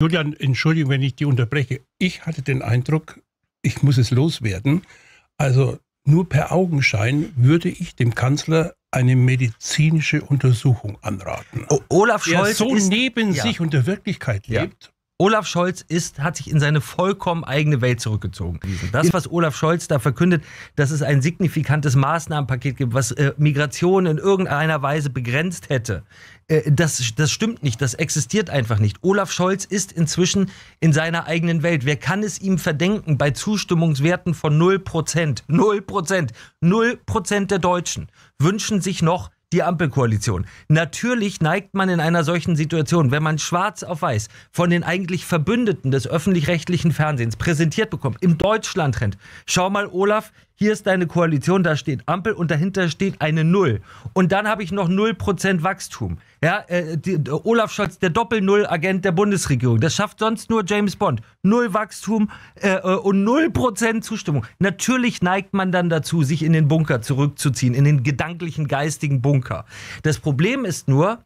Julian, Entschuldigung, wenn ich die unterbreche. Ich hatte den Eindruck, ich muss es loswerden. Also nur per Augenschein würde ich dem Kanzler eine medizinische Untersuchung anraten. O Olaf Scholz der so neben ist, sich und der Wirklichkeit lebt, ja. Olaf Scholz ist, hat sich in seine vollkommen eigene Welt zurückgezogen. Das, was Olaf Scholz da verkündet, dass es ein signifikantes Maßnahmenpaket gibt, was äh, Migration in irgendeiner Weise begrenzt hätte, äh, das, das stimmt nicht, das existiert einfach nicht. Olaf Scholz ist inzwischen in seiner eigenen Welt. Wer kann es ihm verdenken bei Zustimmungswerten von 0%? 0%. 0% der Deutschen wünschen sich noch die Ampelkoalition. Natürlich neigt man in einer solchen Situation, wenn man schwarz auf weiß von den eigentlich Verbündeten des öffentlich-rechtlichen Fernsehens präsentiert bekommt, im Deutschland-Trend, schau mal Olaf, hier ist deine Koalition, da steht Ampel und dahinter steht eine Null. Und dann habe ich noch 0% Wachstum. Ja, äh, die, Olaf Scholz, der Doppel-Null-Agent der Bundesregierung. Das schafft sonst nur James Bond. Null Wachstum äh, äh und 0% Zustimmung. Natürlich neigt man dann dazu, sich in den Bunker zurückzuziehen, in den gedanklichen, geistigen Bunker. Das Problem ist nur,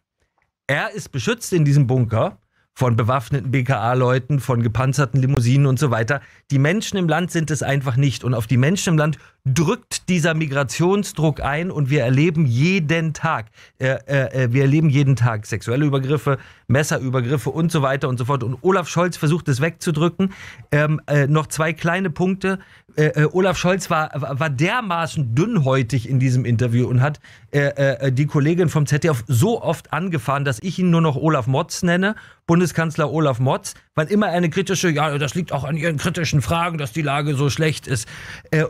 er ist beschützt in diesem Bunker von bewaffneten BKA-Leuten, von gepanzerten Limousinen und so weiter. Die Menschen im Land sind es einfach nicht. Und auf die Menschen im Land drückt dieser Migrationsdruck ein und wir erleben jeden Tag, äh, äh, äh, wir erleben jeden Tag sexuelle Übergriffe, Messerübergriffe und so weiter und so fort. Und Olaf Scholz versucht es wegzudrücken. Ähm, äh, noch zwei kleine Punkte. Äh, äh, Olaf Scholz war, war dermaßen dünnhäutig in diesem Interview und hat die Kollegin vom ZDF so oft angefahren, dass ich ihn nur noch Olaf Motz nenne, Bundeskanzler Olaf Motz, weil immer eine kritische, ja, das liegt auch an ihren kritischen Fragen, dass die Lage so schlecht ist.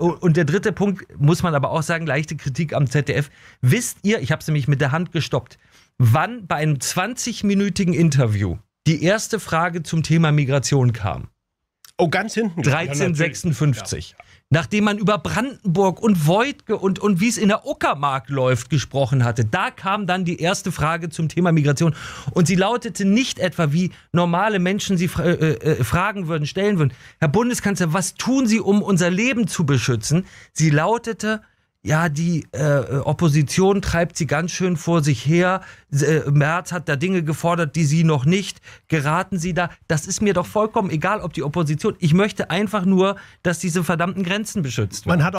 und der dritte dritter Punkt muss man aber auch sagen, leichte Kritik am ZDF. Wisst ihr, ich habe es nämlich mit der Hand gestoppt, wann bei einem 20-minütigen Interview die erste Frage zum Thema Migration kam? Oh, ganz hinten. 1356. Ja, nachdem man über Brandenburg und Voigtke und, und wie es in der Uckermark läuft gesprochen hatte. Da kam dann die erste Frage zum Thema Migration und sie lautete nicht etwa, wie normale Menschen sie fra äh, äh, äh fragen würden, stellen würden. Herr Bundeskanzler, was tun Sie, um unser Leben zu beschützen? Sie lautete, ja, die äh, äh, Opposition treibt sie ganz schön vor sich her. Äh, Merz hat da Dinge gefordert, die sie noch nicht. Geraten sie da? Das ist mir doch vollkommen egal, ob die Opposition. Ich möchte einfach nur, dass diese verdammten Grenzen beschützt werden.